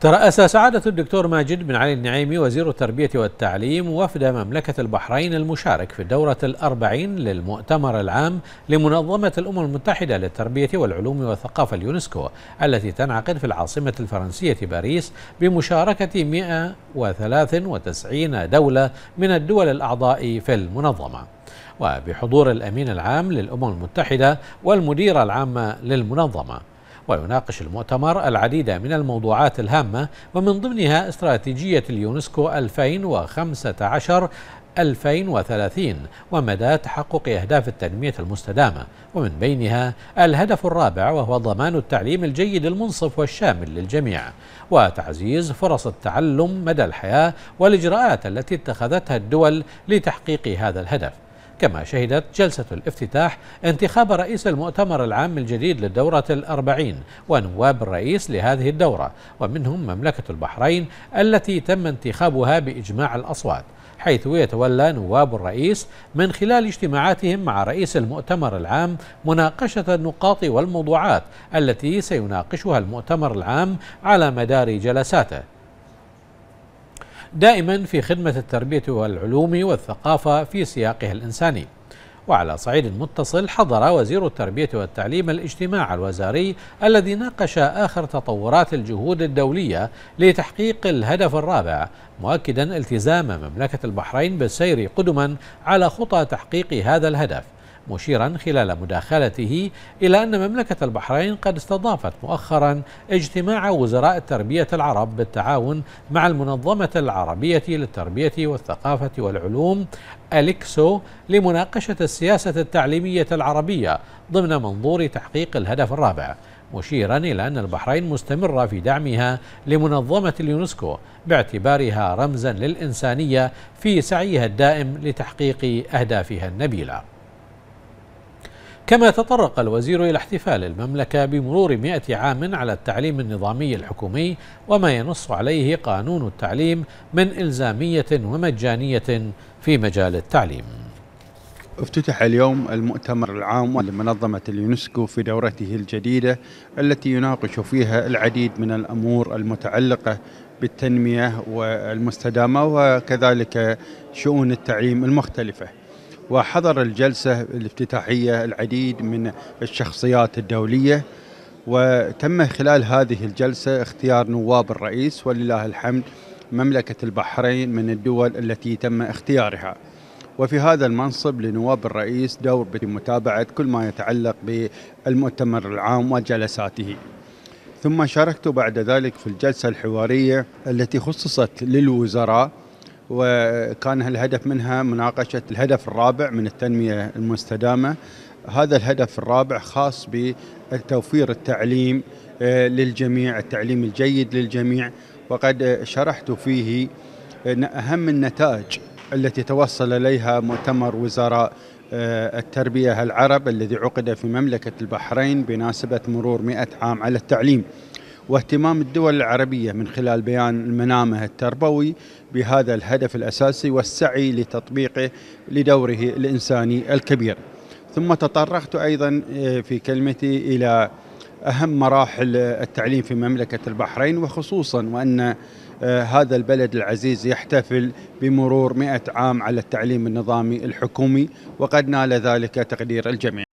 ترأس سعادة الدكتور ماجد بن علي النعيمي وزير التربية والتعليم وفد مملكة البحرين المشارك في الدورة الأربعين للمؤتمر العام لمنظمة الأمم المتحدة للتربية والعلوم والثقافة اليونسكو التي تنعقد في العاصمة الفرنسية باريس بمشاركة 193 دولة من الدول الأعضاء في المنظمة وبحضور الأمين العام للأمم المتحدة والمديرة العامة للمنظمة ويناقش المؤتمر العديد من الموضوعات الهامة ومن ضمنها استراتيجية اليونسكو 2015 2030 ومدى تحقق أهداف التنمية المستدامة ومن بينها الهدف الرابع وهو ضمان التعليم الجيد المنصف والشامل للجميع وتعزيز فرص التعلم مدى الحياة والإجراءات التي اتخذتها الدول لتحقيق هذا الهدف كما شهدت جلسة الافتتاح انتخاب رئيس المؤتمر العام الجديد للدورة الأربعين ونواب الرئيس لهذه الدورة ومنهم مملكة البحرين التي تم انتخابها بإجماع الأصوات حيث يتولى نواب الرئيس من خلال اجتماعاتهم مع رئيس المؤتمر العام مناقشة النقاط والموضوعات التي سيناقشها المؤتمر العام على مدار جلساته دائما في خدمة التربية والعلوم والثقافة في سياقها الإنساني وعلى صعيد متصل حضر وزير التربية والتعليم الاجتماع الوزاري الذي ناقش آخر تطورات الجهود الدولية لتحقيق الهدف الرابع مؤكدا التزام مملكة البحرين بالسير قدما على خطى تحقيق هذا الهدف مشيرا خلال مداخلته إلى أن مملكة البحرين قد استضافت مؤخرا اجتماع وزراء التربية العرب بالتعاون مع المنظمة العربية للتربية والثقافة والعلوم أليكسو لمناقشة السياسة التعليمية العربية ضمن منظور تحقيق الهدف الرابع مشيرا إلى أن البحرين مستمرة في دعمها لمنظمة اليونسكو باعتبارها رمزا للإنسانية في سعيها الدائم لتحقيق أهدافها النبيلة كما تطرق الوزير إلى احتفال المملكة بمرور مئة عام على التعليم النظامي الحكومي وما ينص عليه قانون التعليم من إلزامية ومجانية في مجال التعليم افتتح اليوم المؤتمر العام لمنظمة اليونسكو في دورته الجديدة التي يناقش فيها العديد من الأمور المتعلقة بالتنمية والمستدامة وكذلك شؤون التعليم المختلفة وحضر الجلسة الافتتاحية العديد من الشخصيات الدولية وتم خلال هذه الجلسة اختيار نواب الرئيس ولله الحمد مملكة البحرين من الدول التي تم اختيارها وفي هذا المنصب لنواب الرئيس دور بمتابعة كل ما يتعلق بالمؤتمر العام وجلساته ثم شاركت بعد ذلك في الجلسة الحوارية التي خصصت للوزراء وكان الهدف منها مناقشة الهدف الرابع من التنمية المستدامة هذا الهدف الرابع خاص بتوفير التعليم آه، للجميع التعليم الجيد للجميع وقد شرحت فيه آه، أهم النتائج التي توصل إليها مؤتمر وزراء آه، التربية العرب الذي عقد في مملكة البحرين بناسبة مرور 100 عام على التعليم واهتمام الدول العربية من خلال بيان منامه التربوي بهذا الهدف الأساسي والسعي لتطبيقه لدوره الإنساني الكبير ثم تطرقت أيضا آه، في كلمتي إلى أهم مراحل آه، التعليم في مملكة البحرين وخصوصا وأن آه، هذا البلد العزيز يحتفل بمرور مئة عام على التعليم النظامي الحكومي وقد نال ذلك تقدير الجميع